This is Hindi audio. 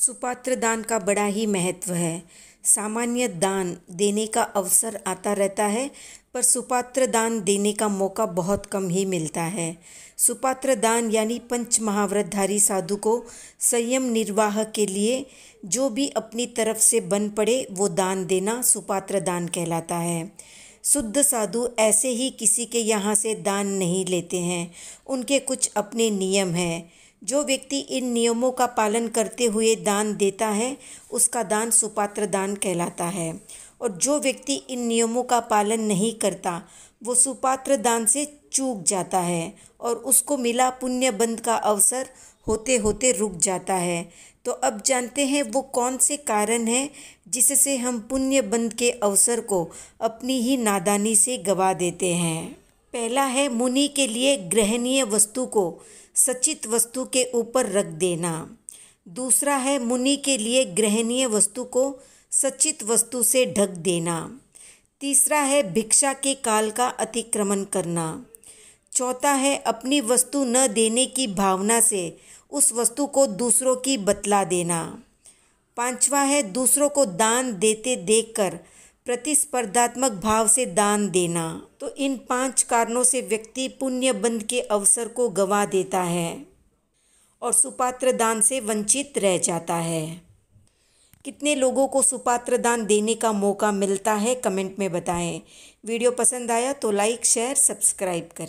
सुपात्र दान का बड़ा ही महत्व है सामान्य दान देने का अवसर आता रहता है पर सुपात्र दान देने का मौका बहुत कम ही मिलता है सुपात्र दान यानी पंच महाव्रतधारी साधु को संयम निर्वाह के लिए जो भी अपनी तरफ से बन पड़े वो दान देना सुपात्र दान कहलाता है शुद्ध साधु ऐसे ही किसी के यहाँ से दान नहीं लेते हैं उनके कुछ अपने नियम हैं जो व्यक्ति इन नियमों का पालन करते हुए दान देता है उसका दान सुपात्र दान कहलाता है और जो व्यक्ति इन नियमों का पालन नहीं करता वो सुपात्र दान से चूक जाता है और उसको मिला पुण्य बंद का अवसर होते होते रुक जाता है तो अब जानते हैं वो कौन से कारण हैं जिससे हम पुण्य बंद के अवसर को अपनी ही नादानी से गवा देते हैं पहला है मुनि के लिए ग्रहणीय वस्तु को सचित वस्तु के ऊपर रख देना दूसरा है मुनि के लिए ग्रहणीय वस्तु को सचित वस्तु से ढक देना तीसरा है भिक्षा के काल का अतिक्रमण करना चौथा है अपनी वस्तु न देने की भावना से उस वस्तु को दूसरों की बतला देना पांचवा है दूसरों को दान देते देखकर प्रतिस्पर्धात्मक भाव से दान देना तो इन पांच कारणों से व्यक्ति पुण्य बंद के अवसर को गवा देता है और सुपात्र दान से वंचित रह जाता है कितने लोगों को सुपात्र दान देने का मौका मिलता है कमेंट में बताएं वीडियो पसंद आया तो लाइक शेयर सब्सक्राइब करें